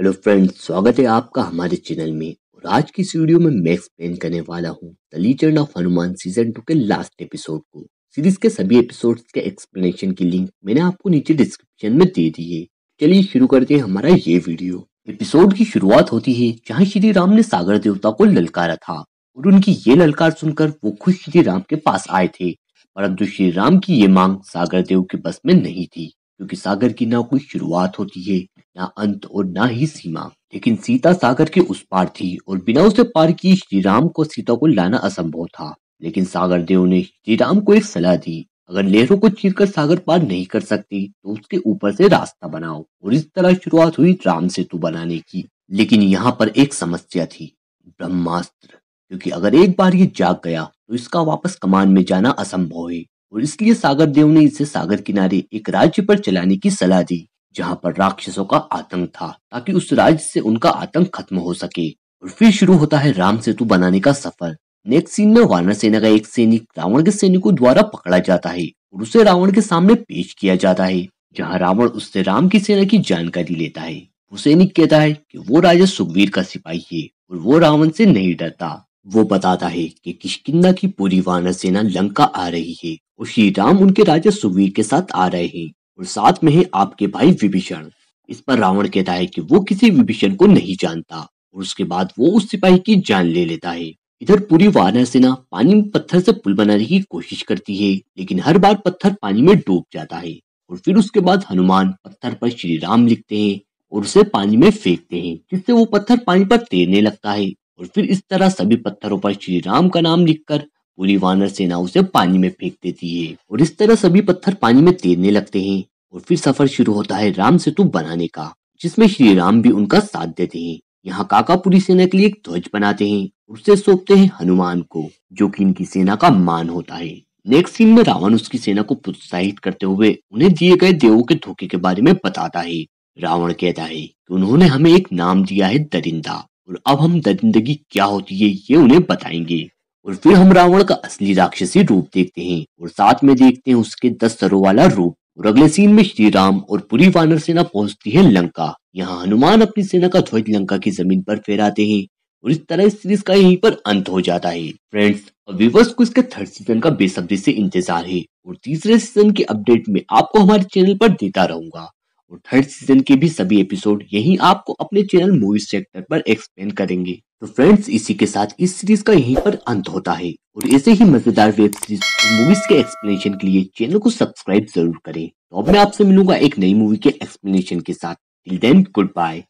hello friends स्वागत है आपका हमारे चैनल में और आज की इस वीडियो में मैं एक्सप्लेन करने वाला हूँ the legend of Hanuman season two के लास्ट एपिसोड को सीरीज के सभी एपिसोड्स के एक्सप्लेनेशन की लिंक मैंने आपको नीचे डिस्क्रिप्शन में दे दी है चलिए शुरू करते हैं हमारा ये वीडियो एपिसोड की शुरुआत होती है जहाँ श्री राम ने सागर देवता को ललकारा था और उनकी ये ललकार सुनकर वो खुद श्री राम के पास आए थे परंतु श्री राम की ये मांग सागर देव के बस में नहीं थी क्योंकि सागर की ना कोई शुरुआत होती है ना अंत और ना ही सीमा लेकिन सीता सागर के उस पार थी और बिना उसे पार किए श्री राम को सीता को लाना असंभव था लेकिन सागर देव ने श्री राम को एक सलाह दी अगर लहरों को कर सागर पार नहीं कर सकती तो उसके ऊपर से रास्ता बनाओ और इस तरह शुरुआत हुई राम सेतु बनाने की लेकिन यहाँ पर एक समस्या थी ब्रह्मास्त्र क्योंकि अगर एक बार ये जाग गया तो इसका वापस कमान में जाना असंभव है और इसलिए सागर देव ने इसे सागर किनारे एक राज्य पर चलाने की सलाह दी जहां पर राक्षसों का आतंक था ताकि उस राज्य से उनका आतंक खत्म हो सके और फिर शुरू होता है राम सेतु बनाने का सफर नेक्स्ट सीन में वानर सेना का एक सैनिक रावण के सैनिकों द्वारा पकड़ा जाता है और उसे रावण के सामने पेश किया जाता है जहाँ रावण उससे राम की सेना की जानकारी लेता है वो सैनिक कहता है की वो राजा सुखवीर का सिपाही है और वो रावण से नहीं डरता वो बताता है कि किशकिंदा की पूरी वानर सेना लंका आ रही है और श्री राम उनके राजा सुवीर के साथ आ रहे हैं और साथ में है आपके भाई विभीषण इस पर रावण कहता है कि वो किसी विभीषण को नहीं जानता और उसके बाद वो उस सिपाही की जान ले लेता है इधर पूरी वानर सेना पानी में पत्थर से पुल बनाने की कोशिश करती है लेकिन हर बार पत्थर पानी में डूब जाता है और फिर उसके बाद हनुमान पत्थर पर श्री राम लिखते हैं और उसे पानी में फेंकते हैं जिससे वो पत्थर पानी पर तैरने लगता है और फिर इस तरह सभी पत्थरों पर श्री राम का नाम लिखकर पूरी वानर सेना उसे पानी में फेंक देती है और इस तरह सभी पत्थर पानी में तैरने लगते हैं और फिर सफर शुरू होता है राम सेतु बनाने का जिसमें श्री राम भी उनका साथ देते हैं यहाँ काका पूरी सेना के लिए एक ध्वज बनाते हैं उसे सौंपते हैं हनुमान को जो कि इनकी सेना का मान होता है नेक्स्ट सीन में रावण उसकी सेना को प्रोत्साहित करते हुए उन्हें दिए गए देवों के धोखे के बारे में बताता है रावण कहता है कि उन्होंने हमें एक नाम दिया है दरिंदा और अब हम दरिंदगी क्या होती है ये उन्हें बताएंगे और फिर हम रावण का असली राक्षसी रूप देखते हैं और साथ में देखते हैं उसके दस सरों वाला रूप और अगले सीन में श्री राम और पूरी वानर सेना पहुंचती है लंका यहाँ हनुमान अपनी सेना का ध्वज लंका की जमीन पर फेराते हैं और इस तरह इस सीरीज का यहीं पर अंत हो जाता है फ्रेंड्स और व्यूवर्स को इसके थर्ड सीजन का बेसब्री से इंतजार है और तीसरे सीजन की अपडेट में आपको हमारे चैनल पर देता रहूंगा और थर्ड सीजन के भी सभी एपिसोड यही आपको अपने चैनल मूवीज सेक्टर पर एक्सप्लेन करेंगे तो फ्रेंड्स इसी के साथ इस सीरीज का यहीं पर अंत होता है और ऐसे ही मजेदार वेब सीरीज मूवीज के एक्सप्लेनेशन के लिए चैनल को सब्सक्राइब जरूर करें तो अब मैं आपसे मिलूंगा एक नई मूवी के एक्सप्लेनेशन के साथ टिल गुड बाय